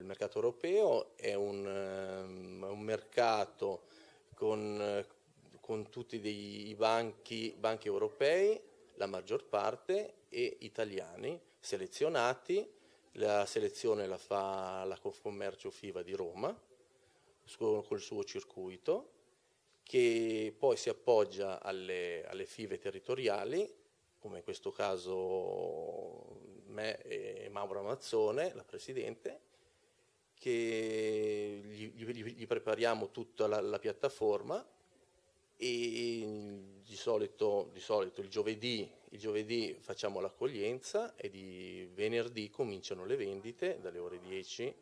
Il mercato europeo è un, ehm, un mercato con, con tutti i banchi, banchi europei, la maggior parte, e italiani selezionati. La selezione la fa la Confcommercio FIVA di Roma col suo circuito, che poi si appoggia alle, alle FIVE territoriali, come in questo caso me e Mauro Amazzone, la Presidente, che gli, gli, gli prepariamo tutta la, la piattaforma e di solito, di solito il, giovedì, il, giovedì, facciamo l'accoglienza e di venerdì cominciano le vendite dalle ore 10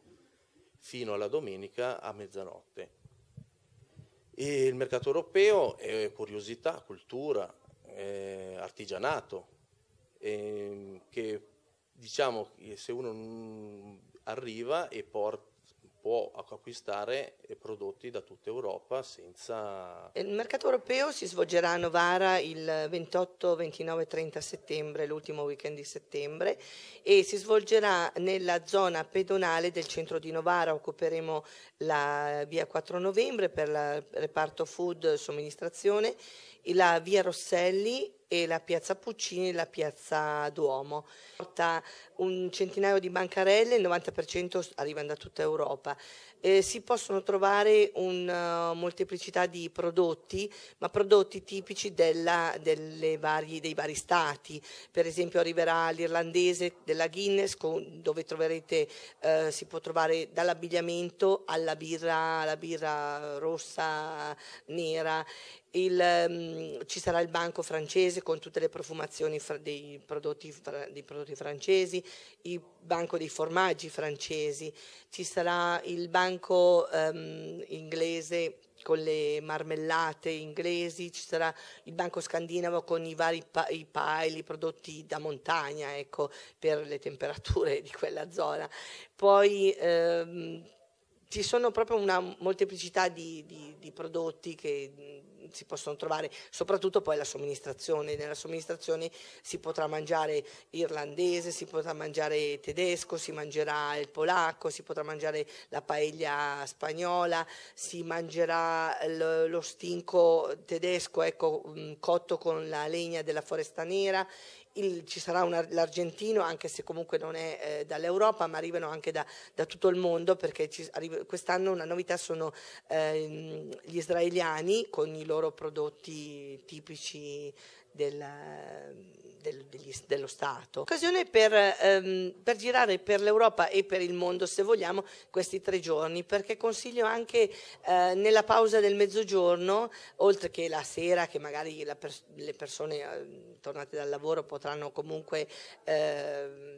fino alla domenica a mezzanotte. E il mercato europeo è curiosità, cultura, è artigianato, è ehm, che diciamo se uno arriva e porta può acquistare prodotti da tutta Europa senza... Il mercato europeo si svolgerà a Novara il 28, 29 e 30 settembre, l'ultimo weekend di settembre, e si svolgerà nella zona pedonale del centro di Novara. Occuperemo la via 4 novembre per il reparto food somministrazione, la via Rosselli e la piazza Puccini e la piazza Duomo. Porta un centinaio di bancarelle, il 90% arrivano da tutta Europa. Eh, si possono trovare una eh, molteplicità di prodotti, ma prodotti tipici della, vari, dei vari stati. Per esempio arriverà l'irlandese della Guinness, con, dove troverete, eh, si può trovare dall'abbigliamento alla birra, alla birra rossa, nera il, um, ci sarà il banco francese con tutte le profumazioni fra, dei, prodotti, fra, dei, prodotti, francesi, il banco dei formaggi francesi, ci sarà il banco um, inglese con le marmellate inglesi, ci sarà il banco scandinavo con i vari pa- i pie, i prodotti da montagna, ecco, per le temperature di quella zona. Poi ehm, ci sono proprio una molteplicità di, di, di prodotti che si possono trovare, soprattutto poi la somministrazione, nella somministrazione si potrà mangiare irlandese, si potrà mangiare tedesco, si mangerà il polacco, si potrà mangiare la paella spagnola, si mangerà lo stinco tedesco ecco, cotto con la legna della foresta nera, il, ci sarà un, l'argentino, anche se comunque non è eh, dall'Europa, ma arrivano anche da, da tutto il mondo, perché ci, arriva, quest'anno una novità sono ehm, gli israeliani con i loro prodotti tipici della, ehm, del, degli, dello Stato. Occasione per, ehm, per, girare per l'Europa e per il mondo, se vogliamo, questi tre giorni, perché consiglio anche eh, nella pausa del mezzogiorno, oltre che la sera, che magari pers- le persone eh, tornate dal lavoro potranno comunque... Eh,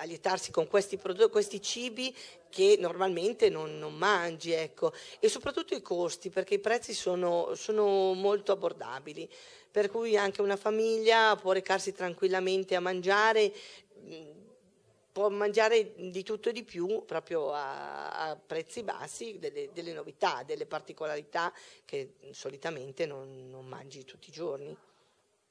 allietarsi con questi, prodotti, questi cibi che normalmente non, non mangi, ecco. e soprattutto i costi, perché i prezzi sono, sono, molto abbordabili, per cui anche una famiglia può recarsi tranquillamente a mangiare, può mangiare di tutto e di più proprio a, a prezzi bassi, delle, delle, novità, delle particolarità che solitamente non, non mangi tutti i giorni.